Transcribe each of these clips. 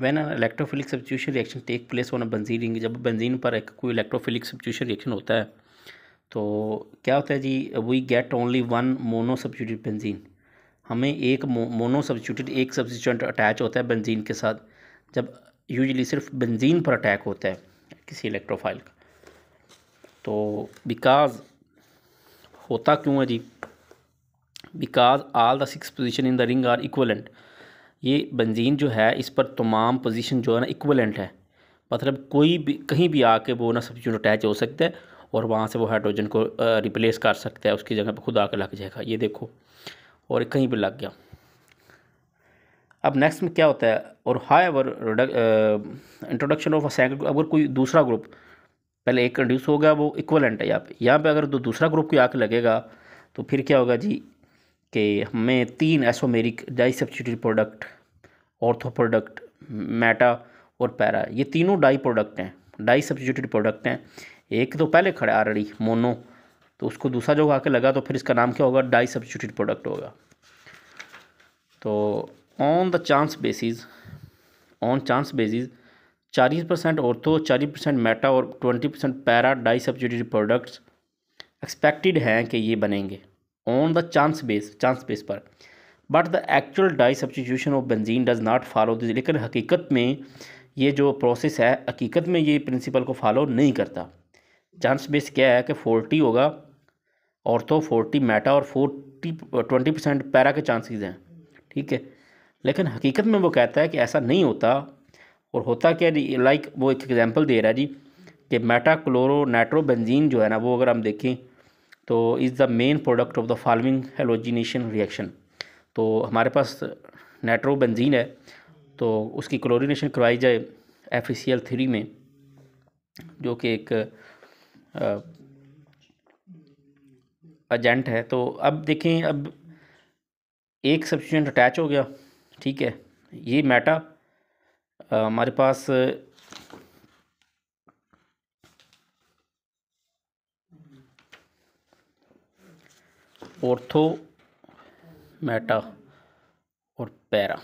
Van an electrophilic substitution reaction take place on a benzene जब benzene पर एक कोई इलेक्ट्रोफिलिक सब्सिट्यूशन रिएक्शन होता है तो क्या होता है जी we get only one mono substitute benzene हमें एक मोनो सब्सिट्यूटेड एक सब्सिट्यूंट अटैच होता है बंजीन के साथ जब यूजली सिर्फ बंजीन पर अटैक होता है किसी इलेक्ट्रोफाइल का तो बिकॉज होता क्यों है जी because all the six position in the ring are equivalent ये बंजीन जो है इस पर तमाम पोजीशन जो है ना इक्वलेंट है मतलब कोई भी कहीं भी आके वो ना सब अटैच हो सकता है और वहाँ से वो हाइड्रोजन को रिप्लेस कर सकता है उसकी जगह पर खुद आके लग जाएगा ये देखो और कहीं पर लग गया अब नेक्स्ट में क्या होता है और however introduction of a second अगर कोई दूसरा ग्रुप पहले एक हो होगा वो इक्वलेंट है यहाँ पर यहाँ पे अगर तो दूसरा ग्रुप कोई आके लगेगा तो फिर क्या होगा जी कि हमें तीन isomeric di substitute product ortho product meta और पैरा ये तीनों डाई प्रोडक्ट हैं डाई सब्सिट्यूटेड प्रोडक्ट हैं एक तो पहले खड़ा रही मोनो तो उसको दूसरा जो आके लगा तो फिर इसका नाम क्या होगा डाई सब्सिट्यूट प्रोडक्ट होगा तो on the chance basis on chance basis चालीस परसेंट तो चालीस परसेंट मेटा और twenty percent para di substitute products expected हैं कि ये बनेंगे on the chance base chance base पर but the actual di substitution of benzene does not follow this लेकिन हकीकत में ये जो प्रोसेस है हकीकत में ये प्रिंसिपल को फॉलो नहीं करता चांस बेस क्या है कि फोर्टी होगा और तो फोर्टी मेटा और फोर्टी ट्वेंटी परसेंट पैरा के चांसेस हैं ठीक है लेकिन हकीकत में वो कहता है कि ऐसा नहीं होता और होता क्या लाइक वो एक एग्ज़ाम्पल दे रहा है जी कि मेटा क्लोरो नाइट्रोबेंजीन जो है ना वो अगर हम देखें तो is the main product of the following halogenation reaction तो हमारे पास नाइट्रोबेंजीन है तो उसकी क्लोरीनेशन करवाई जाए एफ थ्री e में जो कि एक एजेंट है तो अब देखें अब एक सब्सटेंट अटैच हो गया ठीक है ये मेटा हमारे पास ऑर्थो मेटा और पैरा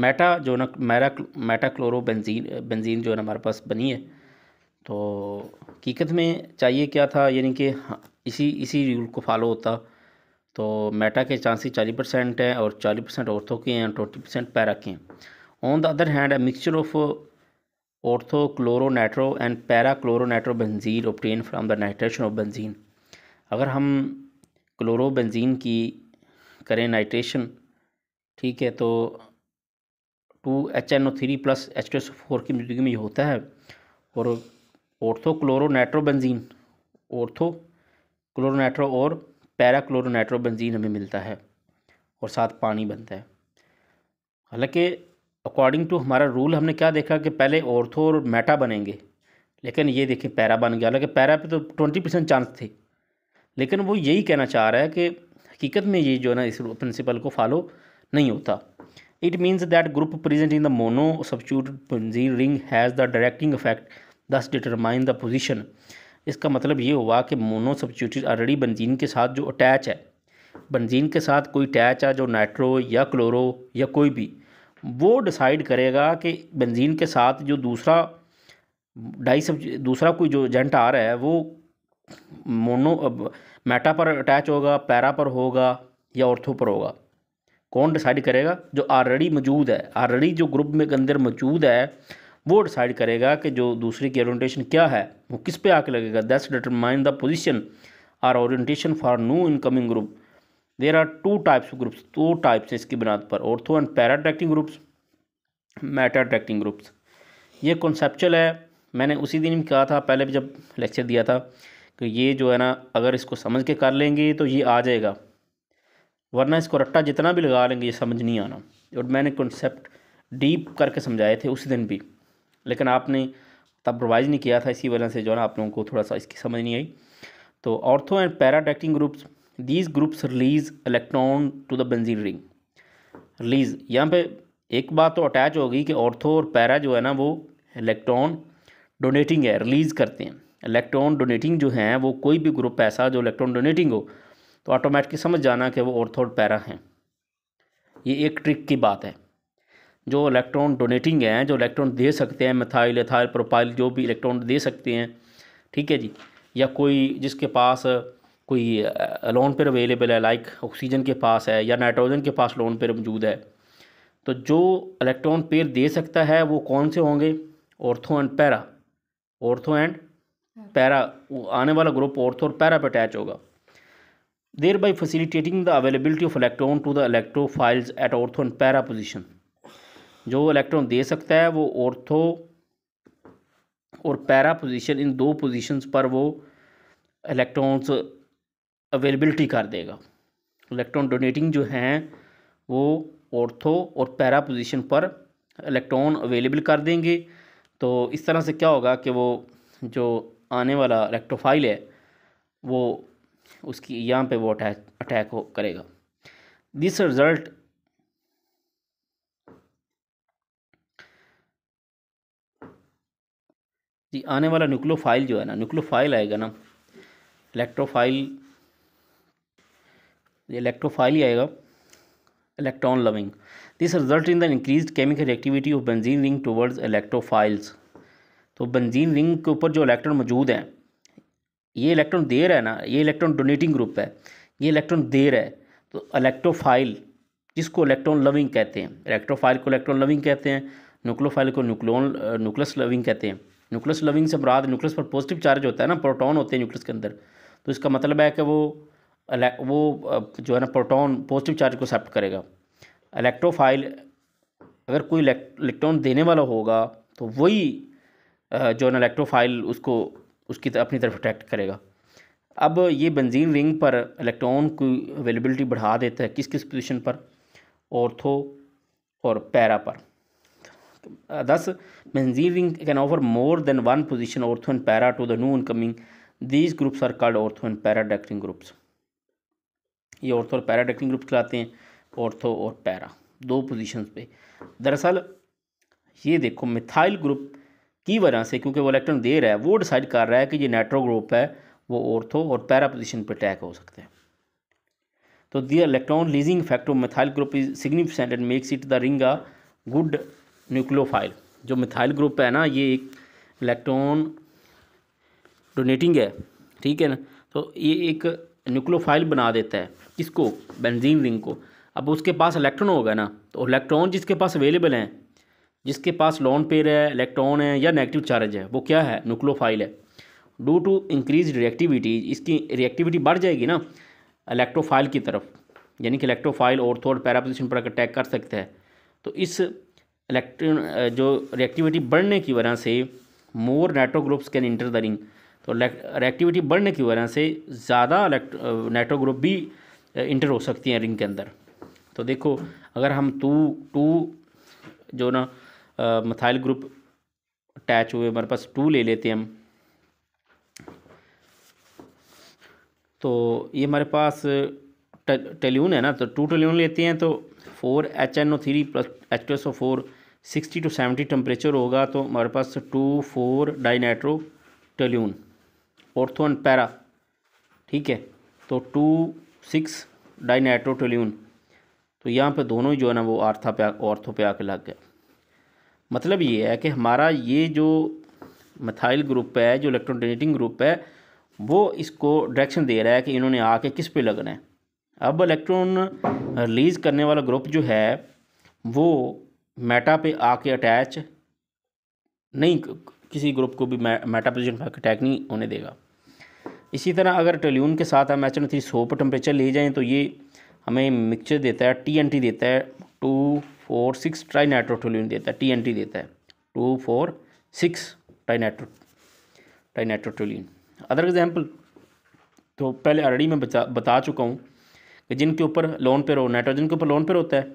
मेटा जो ना मैरा मेटा क्लोरो बेंजीन बेंजीन जो है ना हमारे पास बनी है तो हकीकत में चाहिए क्या था यानी कि हाँ, इसी इसी रूल को फॉलो होता तो मेटा के चांसेस चालीस परसेंट हैं और चालीस परसेंट औरतों के हैं ट्वेंटी परसेंट पैरा के हैं on the other hand mixture of ortho nitro and para nitro benzene obtain from the nitration of benzene अगर हम क्लोरोबेंजीन की करें नाइट्रेशन ठीक है तो two H N O three plus H two S four की मौजूदगी में ये होता है और ऑर्थो नाइट्रोबेंजीन ऑर्थो नाइट्रो और पैरा नाइट्रोबेंजीन हमें मिलता है और साथ पानी बनता है हालांकि अकॉर्डिंग टू हमारा रूल हमने क्या देखा कि पहले ऑर्थो और मेटा बनेंगे लेकिन ये देखें पैरा बन गया हालांकि पैरा पे तो ट्वेंटी परसेंट चांस थे लेकिन वो यही कहना चाह रहा है कि हकीकत में ये जो है ना इस प्रिंसिपल को फॉलो नहीं होता it means that group present in the mono substitute benzene ring has the directing effect thus determine the position इसका मतलब ये हुआ कि मोनो सब्सिट्यूट ऑलरेडी बंजीन के साथ जो अटैच है बंजीन के साथ कोई अटैच है जो नाइट्रो या क्लोरो या कोई भी वो डिसाइड करेगा कि बंजीन के साथ जो दूसरा डाई सब दूसरा कोई जो एजेंट आ रहा है वो मोनो मेटा पर अटैच होगा पैरा पर होगा या ऑर्थो पर होगा कौन डिसाइड करेगा जो ऑलरेडी मौजूद है ऑलरेडी जो ग्रुप में के अंदर मौजूद है वो डिसाइड करेगा कि जो दूसरे की ओरिएंटेशन क्या है वो किस पे आके लगेगा that's determine the position or orientation for new incoming group there are two types groups two types हैं इसकी बुनियाद पर ortho and para attracting groups meta attracting groups ये कॉन्सेप्चुअल है मैंने उसी दिन कहा था पहले भी जब लेक्चर दिया था कि ये जो है ना अगर इसको समझ के कर लेंगे तो ये आ जाएगा वरना इसको रट्टा जितना भी लगा लेंगे ये समझ नहीं आना और मैंने कॉन्सेप्ट डीप करके समझाए थे उस दिन भी लेकिन आपने तब रिवाइज नहीं किया था इसी वजह से जो है ना आप लोगों को थोड़ा सा इसकी समझ नहीं आई तो ortho and para directing groups these groups release electron to the benzene ring release यहाँ पे एक बात तो अटैच होगी कि ऑर्थो और पैरा जो है ना वो इलेक्ट्रॉन डोनेटिंग है रिलीज़ करते हैं इलेक्ट्रॉन डोनेटिंग जो हैं वो कोई भी ग्रुप ऐसा जो इलेक्ट्रॉन डोनेटिंग हो तो ऑटोमेटिक समझ जाना कि वो ऑर्थो पैरा हैं ये एक ट्रिक की बात है जो इलेक्ट्रॉन डोनेटिंग हैं जो इलेक्ट्रॉन दे सकते हैं मिथाइल एथाइल प्रोपाइल जो भी इलेक्ट्रॉन दे सकते हैं ठीक है जी या कोई जिसके पास कोई लोन पर अवेलेबल है लाइक ऑक्सीजन के पास है या नाइट्रोजन के पास लोन पर मौजूद है तो जो इलेक्ट्रॉन पेयर दे सकता है वो कौन से होंगे ortho and para ortho and हाँ। पैरा आने वाला ग्रुप ऑर्थो और पैरा पर अटैच होगा thereby facilitating the availability of electron to the electrophiles at ortho and para position जो इलेक्ट्रॉन दे सकता है वो ऑर्थो और पैरा पोजिशन इन दो पोजिशंस पर वो इलेक्ट्रॉन्स अवेलेबिलिटी कर देगा इलेक्ट्रॉन डोनेटिंग जो हैं वो ऑर्थो और पैरा पोजिशन पर इलेक्ट्रॉन अवेलेबल कर देंगे तो इस तरह से क्या होगा कि वो जो आने वाला रेक्टोफाइल है वो उसकी यहाँ पे वो अटैक अटैक हो करेगा दिस रिज़ल्ट जी आने वाला न्यूक्लोफाइल जो है ना न्यूक्लोफाइल आएगा ना इलेक्ट्रोफाइल इलेक्ट्रोफाइल ही आएगा electron loving this result in the increase chemical activity of benzene ring towards electrophiles तो बंजीन रिंग के ऊपर जो इलेक्ट्रॉन मौजूद हैं ये इलेक्ट्रॉन दे रहा है ना ये इलेक्ट्रॉन डोनेटिंग ग्रुप है ये इलेक्ट्रॉन दे रहा है तो इलेक्ट्रोफाइल जिसको इलेक्ट्रॉन लविंग कहते हैं इलेक्ट्रोफाइल को इलेक्ट्रॉन लविंग कहते हैं न्यूक्लोफाइल को न्यूक्लोन न्यूक्लस लविंग कहते हैं न्यूक्लस लविंग से मुराद न्यूक्लस पर पॉजिटिव चार्ज होता है ना प्रोटॉन होते हैं न्यूक्लस के अंदर तो इसका मतलब है कि वो वो जो है ना प्रोटॉन पॉजिटिव चार्ज को एक्सेप्ट करेगा इलेक्ट्रोफाइल अगर कोई इलेक्ट्रॉन देने वाला होगा तो वही जो इलेक्ट्रोफाइल उसको उसकी अपनी तरफ अट्रैक्ट करेगा अब ये बंजीन रिंग पर इलेक्ट्रॉन की अवेलेबिलिटी बढ़ा देता है किस किस पोजीशन पर ऑर्थो और पैरा पर thus benzene ring can offer more than one position ortho and para to the new incoming these groups are called ortho and para directing groups ये ऑर्थो और पैरा डैक्टिंग ग्रुप्स कहलाते हैं ortho और para दो position पर दरअसल ये देखो मिथाइल ग्रुप की वजह से क्योंकि वो इलेक्ट्रॉन दे रहा है वो डिसाइड कर रहा है कि ये नेट्रो ग्रुप है वो ऑर्थो और पैरा पोजिशन पर अटैक हो सकते हैं तो their electron releasing effect of methyl group is significant and makes it the ring a good nucleophile जो मिथाइल ग्रुप है ना ये एक इलेक्ट्रॉन डोनेटिंग है ठीक है ना तो ये एक न्यूक्लियोफाइल बना देता है किसको बेंजीन रिंग को अब उसके पास इलेक्ट्रॉन होगा ना तो इलेक्ट्रॉन जिसके पास अवेलेबल हैं जिसके पास लॉन पेयर है इलेक्ट्रॉन है या नेगेटिव चार्ज है वो क्या है न्यूक्लोफाइल है डू टू इंक्रीज रिएक्टिविटी इसकी रिएक्टिविटी बढ़ जाएगी ना इलेक्ट्रोफाइल की तरफ यानी कि इलेक्ट्रोफाइल ऑर्थो और पैरापोजिशन पर अटैक कर सकता है तो इस इलेक्ट्र जो रिएक्टिविटी बढ़ने की वजह से more nitro groups can enter the ring तो रिएक्टिविटी बढ़ने की वजह से ज़्यादा नेटो ग्रुप भी इंटर हो सकती हैं रिंग के अंदर तो देखो अगर हम टू टू जो ना मथाइल ग्रुप अटैच हुए हमारे पास टू ले लेते हैं हम तो ये हमारे पास टेल्यून है ना तो टू टेल्यून लेते हैं तो four H N O three plus H two S O four sixty to seventy temperature होगा तो हमारे पास two four dinitro toluene ortho and para ठीक है तो टू सिक्स डाइनाइट्रो टेल्यून तो यहाँ पे दोनों ही जो है ना वो आर्था पे ऑर्थो पे आके लग गया मतलब ये है कि हमारा ये जो मिथाइल ग्रुप है जो इलेक्ट्रोडेनेटिंग ग्रुप है वो इसको डायरेक्शन दे रहा है कि इन्होंने आके किस पे लगना है अब इलेक्ट्रॉन रिलीज़ करने वाला ग्रुप जो है वो मेटा पे आके अटैच नहीं किसी ग्रुप को भी मेटा पोजिशन पर अटैक नहीं होने देगा इसी तरह अगर टेल्यून के साथ हम एच एन थ्री सो पर टेम्परेचर ले जाएँ तो ये हमें मिक्सचर देता है टी एन टी देता है two four six tri nitrotoluene देता है टी देता है two four six trinitro trinitrotoluene other example तो पहले ऑलरेडी मैं बता बता चुका हूँ कि जिनके ऊपर लोन पेयर हो नाइट्रोजन के ऊपर लोन पेयर होता है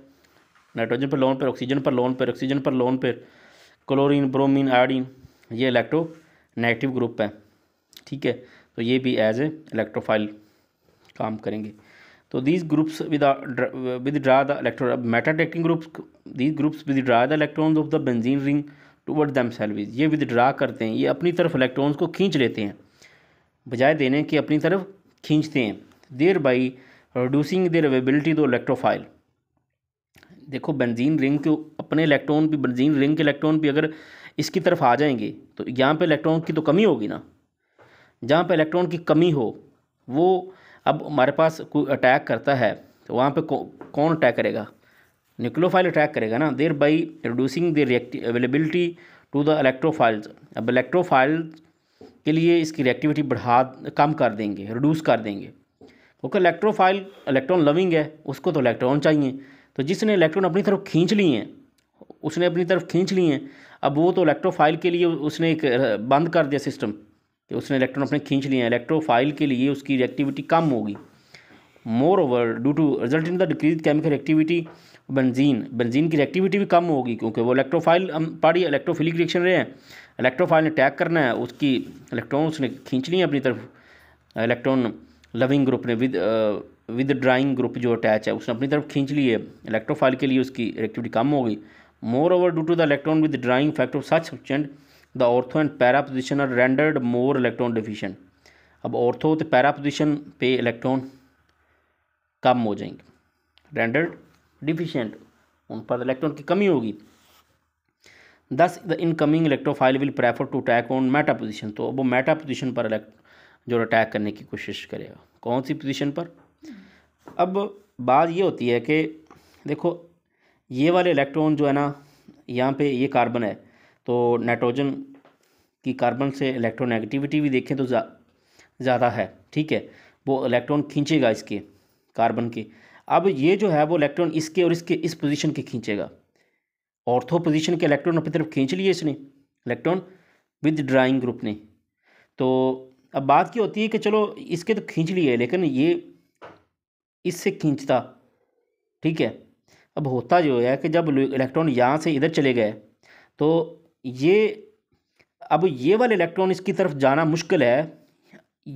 नाइट्रोजन पर लोन पेयर ऑक्सीजन पर लोन पेयर ऑक्सीजन पर lone pair chlorine bromine iodine ये इलेक्ट्रो नेगेटिव ग्रुप है ठीक है तो ये भी एज ए इलेक्ट्रोफाइल काम करेंगे तो so with groups withdraw the electron. अब these groups withdraw the electrons of the benzene ring toward themselves ये withdraw करते हैं ये अपनी तरफ इलेक्ट्रॉन्स को खींच लेते हैं बजाय देने के अपनी तरफ खींचते हैं thereby reducing their availability to electrophile देखो बेंजीन रिंग के अपने इलेक्ट्रॉन भी बेंजीन रिंग के इलेक्ट्रॉन भी अगर इसकी तरफ आ जाएंगे तो यहाँ पे इलेक्ट्रॉन की तो कमी होगी ना जहाँ पे इलेक्ट्रॉन की कमी हो वो अब हमारे पास कोई अटैक करता है तो वहाँ पे कौन अटैक करेगा न्यूक्लोफाइल अटैक करेगा ना thereby reducing the reactive availability to the electrophiles अब इलेक्ट्रोफाइल के लिए इसकी रिएक्टिविटी बढ़ा कम कर देंगे रिड्यूस कर देंगे क्योंकि इलेक्ट्रोफाइल इलेक्ट्रॉन लविंग है उसको तो इलेक्ट्रॉन चाहिए तो जिसने इलेक्ट्रॉन अपनी तरफ खींच लिए हैं उसने अपनी तरफ खींच लिए हैं अब वो तो इलेक्ट्रोफाइल के लिए उसने एक बंद कर दिया सिस्टम कि उसने इलेक्ट्रॉन अपने खींच लिए हैं इलेक्ट्रोफाइल के लिए उसकी रिएक्टिविटी कम होगी moreover due to result in the decrease chemical activity benzene benzene की रिएक्टिविटी भी कम होगी क्योंकि वो इलेक्ट्रोफाइल हम पाड़ी इलेक्ट्रोफिलिक रिएक्शन रहे हैं इलेक्ट्रोफाइल ने टैग करना है उसकी इलेक्ट्रॉन उसने खींच लिए अपनी तरफ इलेक्ट्रॉन लविंग ग्रुप ने विद विद ड्राइंग ग्रुप जो अटैच है उसने अपनी तरफ खींच ली है इलेक्ट्रोफाइल के लिए उसकी रिएक्टिविटी कम होगी moreover due to the electron withdrawing fact of such substituent the ortho and para position are rendered more electron deficient अब ऑर्थो तो पैरा पोजिशन पे इलेक्ट्रॉन कम हो जाएंगे रेंडर्ड डिफिशेंट उन पर इलेक्ट्रॉन की कमी होगी thus the incoming electrophile will prefer to attack on meta position तो वो मेटा पोजिशन पर जो अटैक करने की कोशिश करेगा कौन सी पोजिशन पर अब बात ये होती है कि देखो ये वाले इलेक्ट्रॉन जो है ना यहाँ पे ये कार्बन है तो नाइट्रोजन कि कार्बन से इलेक्ट्रोनेगेटिविटी भी देखें तो ज़्यादा जा, है ठीक है वो इलेक्ट्रॉन खींचेगा इसके कार्बन के अब ये जो है वो इलेक्ट्रॉन इसके और इसके इस पोजीशन के खींचेगा ऑर्थो पोजीशन के इलेक्ट्रॉन अपनी तरफ खींच लिए इसने इलेक्ट्रॉन विद ड्राइंग ग्रुप ने तो अब बात क्या होती है कि चलो इसके तो खींच लिए लेकिन ये इससे खींचता ठीक है अब होता जो है कि जब इलेक्ट्रॉन यहाँ से इधर चले गए तो ये अब ये वाले इलेक्ट्रॉन इसकी तरफ जाना मुश्किल है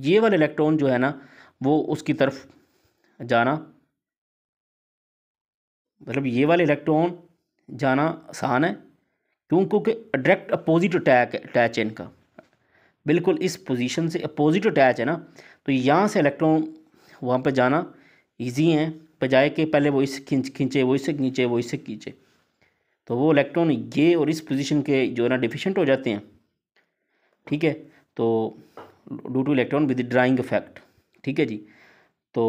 ये वाले इलेक्ट्रॉन जो है ना वो उसकी तरफ जाना मतलब ये वाले इलेक्ट्रॉन जाना आसान है क्यों क्योंकि डायरेक्ट अपोजिट अटैक अटैच है इनका बिल्कुल इस पोजीशन से अपोजिट अटैच है ना तो यहाँ से इलेक्ट्रॉन वहाँ पर जाना इजी है बजाय के पहले वो इससे खींच खींचे वो इससे खींचे वो इससे खींचे तो वो इलेक्ट्रॉन ये और इस पोजीशन के जो है ना डिफिशेंट हो जाते हैं ठीक है तो due to electron withdrawing effect ठीक है जी तो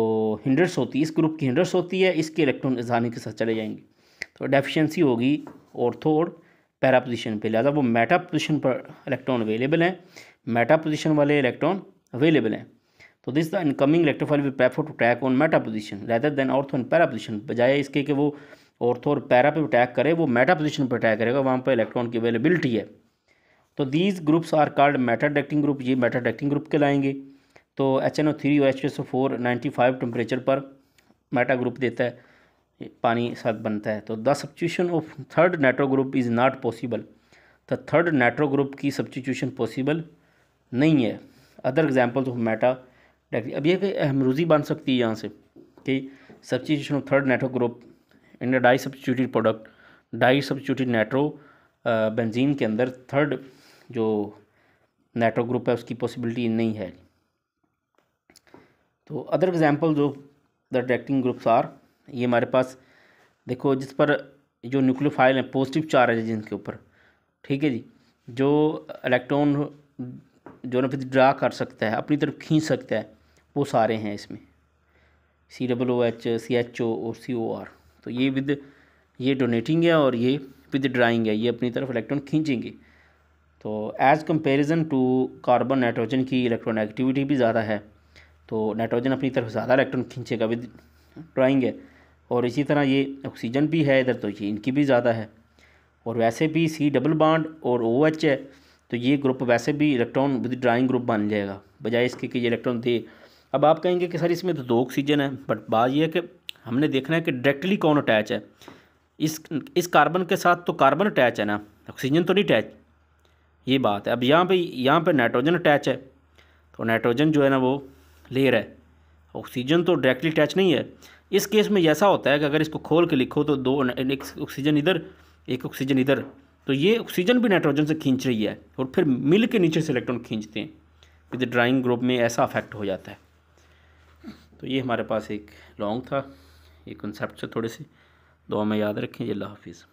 हिंड्रेस होती है इस ग्रुप की हिंड्रेस होती है इसके इलेक्ट्रॉन आसानी के साथ चले जाएंगे तो डेफिशिएंसी होगी ऑर्थो और पैरा पोजिशन पर लिहाजा वो मेटा पोजिशन पर इलेक्ट्रॉन अवेलेबल हैं मेटा पोजिशन वाले इलेक्ट्रॉन अवेलेबल हैं तो this the incoming electrophile will prefer to attack on meta position rather than ortho and para position बजाय इसके कि वो ऑर्थो और पैरा पर अटैक करे वो मेटा पोजिशन पर अटैक करेगा वहाँ पर इलेक्ट्रॉन की अवेलेबिलिटी है तो these groups are called meta directing group ये मेटाड एक्टिंग ग्रुप कहलाएंगे तो एच एन ओ थ्री और H S O four ninety five temperature पर मेटा ग्रुप देता है पानी साथ बनता है तो the substitution of third nitro group is not possible तो थर्ड नेट्रो ग्रुप की सब्सटीट्यूशन पॉसिबल नहीं है अदर एग्जाम्पल्स ऑफ मेटा अब यह कि अहमरूजी बन सकती है यहाँ से कि substitution of third nitro group in di substituted product di substituted nitro benzene के अंदर थर्ड जो नेटवर्क ग्रुप है उसकी पॉसिबिलिटी नहीं है तो अदर एग्जांपल जो द डायरेक्टिंग ग्रुप्स आर ये हमारे पास देखो जिस पर जो न्यूक्लियोफाइल है पॉजिटिव चार्ज है जिनके ऊपर ठीक है जी जो इलेक्ट्रॉन जो ना फिर ड्रा कर सकता है अपनी तरफ खींच सकता है वो सारे हैं इसमें C double O H C H O और सी ओ आर तो ये विद ये डोनेटिंग है और ये विद ड्राइंग है ये अपनी तरफ इलेक्ट्रॉन खींचेंगे तो as comparison to carbon nitrogen की इलेक्ट्रोनेगेटिविटी भी ज़्यादा है तो नाइट्रोजन अपनी तरफ ज़्यादा इलेक्ट्रॉन खींचेगा विद ड्राइंग है और इसी तरह ये ऑक्सीजन भी है इधर तो ये इनकी भी ज़्यादा है और वैसे भी सी डबल बॉन्ड और ओ OH है तो ये ग्रुप वैसे भी इलेक्ट्रॉन विद ड्राइंग ग्रुप बन जाएगा बजाय इसके कि ये इलेक्ट्रॉन दे अब आप कहेंगे कि सर इसमें तो दो ऑक्सीजन है बट बात यह है कि हमने देखना है कि डायरेक्टली कौन अटैच है इस इस कार्बन के साथ तो कार्बन अटैच है ना ऑक्सीजन तो नहीं अटैच ये बात है अब यहाँ पे यहाँ पे नाइट्रोजन अटैच है तो नाइट्रोजन जो है ना वो ले रहा है ऑक्सीजन तो डायरेक्टली अटैच नहीं है इस केस में ऐसा होता है कि अगर इसको खोल के लिखो तो दो एक ऑक्सीजन इधर एक ऑक्सीजन इधर तो ये ऑक्सीजन भी नाइट्रोजन से खींच रही है और फिर मिल के नीचे से इलेक्ट्रॉन खींचते हैं विद ड्राइंग ग्रुप में ऐसा अफेक्ट हो जाता है तो ये हमारे पास एक लॉन्ग था एक कंसेप्ट थोड़े से दुआ में याद रखें ये अल्लाह हाफिज़